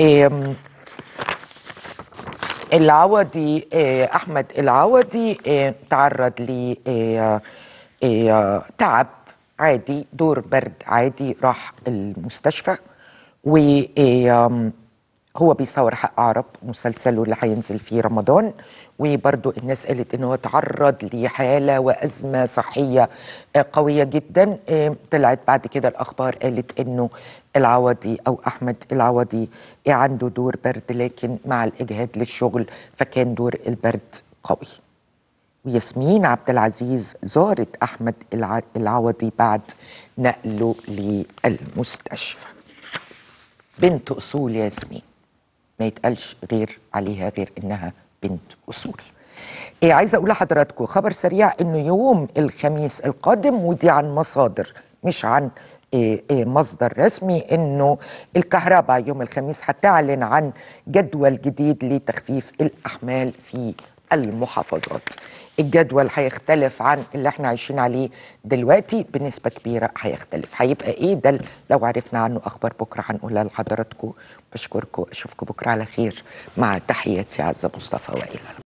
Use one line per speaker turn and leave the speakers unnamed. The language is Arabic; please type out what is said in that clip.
العوضي إيه، احمد العوضي إيه، تعرض ل إيه، تعب عادي دور برد عادي راح المستشفى و هو بيصور حق عرب مسلسله اللي هينزل في رمضان وبرضو الناس قالت ان هو تعرض لحاله وازمه صحيه آه، قويه جدا طلعت بعد كده الاخبار قالت انه العوضي او احمد العوضي آه، عنده دور برد لكن مع الاجهاد للشغل فكان دور البرد قوي وياسمين عبد العزيز زارت احمد العوضي بعد نقله للمستشفى بنت اصول ياسمين ما يتقالش غير عليها غير انها بنت اصول إيه عايزه اقول لحضراتكم خبر سريع انه يوم الخميس القادم ودي عن مصادر مش عن إيه إيه مصدر رسمي انه الكهرباء يوم الخميس هتعلن عن جدول جديد لتخفيف الاحمال في المحافظات الجدول هيختلف عن اللي احنا عايشين عليه دلوقتي بنسبة كبيرة هيختلف هيبقى ايه ده لو عرفنا عنه اخبار بكرة هنقولها لحضراتكم بشكركم اشوفكم بكرة على خير مع تحياتي عزة مصطفى وإلى